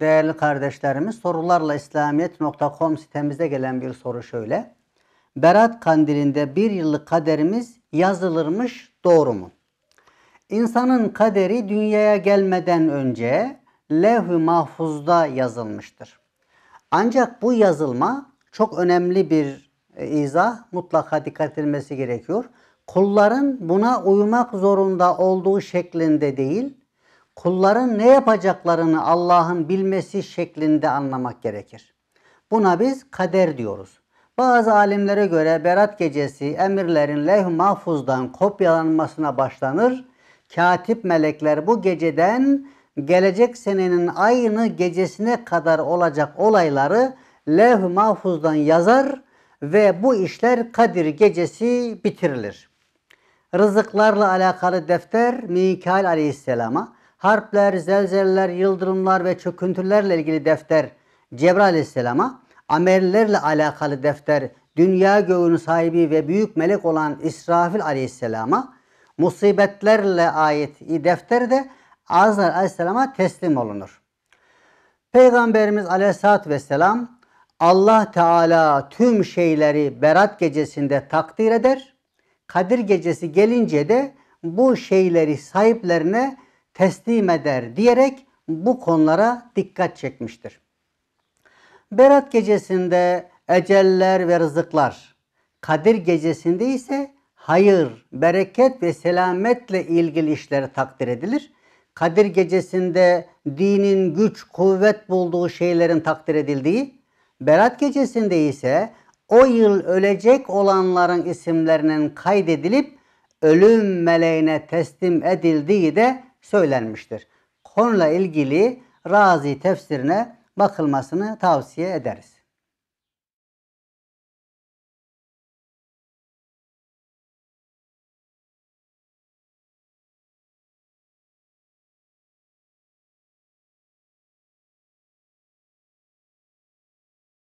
değerli kardeşlerimiz sorularla İslamiyet.com sitemizde gelen bir soru şöyle. Berat kandilinde bir yıllık kaderimiz yazılırmış doğru mu? İnsanın kaderi dünyaya gelmeden önce levh-i mahfuzda yazılmıştır. Ancak bu yazılma çok önemli bir e, izah mutlaka dikkat edilmesi gerekiyor. Kulların buna uymak zorunda olduğu şeklinde değil, kulların ne yapacaklarını Allah'ın bilmesi şeklinde anlamak gerekir. Buna biz kader diyoruz. Bazı alimlere göre Berat gecesi emirlerin leh mahfuzdan kopyalanmasına başlanır. Katip melekler bu geceden gelecek senenin aynı gecesine kadar olacak olayları leh mahfuzdan yazar ve bu işler Kadir gecesi bitirilir. Rızıklarla alakalı defter Mikail aleyhisselama, harpler, zelzeller, yıldırımlar ve çöküntülerle ilgili defter Cebrail Aleyhisselam'a, amellerle alakalı defter dünya göğünün sahibi ve büyük melek olan İsrafil Aleyhisselam'a, musibetlerle ait defter de Azrail Aleyhisselam'a teslim olunur. Peygamberimiz Aleyhisselatü Vesselam Allah Teala tüm şeyleri Berat gecesinde takdir eder. Kadir gecesi gelince de bu şeyleri sahiplerine teslim eder diyerek bu konulara dikkat çekmiştir. Berat gecesinde eceller ve rızıklar, Kadir gecesinde ise hayır, bereket ve selametle ilgili işlere takdir edilir. Kadir gecesinde dinin güç, kuvvet bulduğu şeylerin takdir edildiği, Berat gecesinde ise o yıl ölecek olanların isimlerinin kaydedilip ölüm meleğine teslim edildiği de söylenmiştir. Konuyla ilgili razi tefsirine bakılmasını tavsiye ederiz.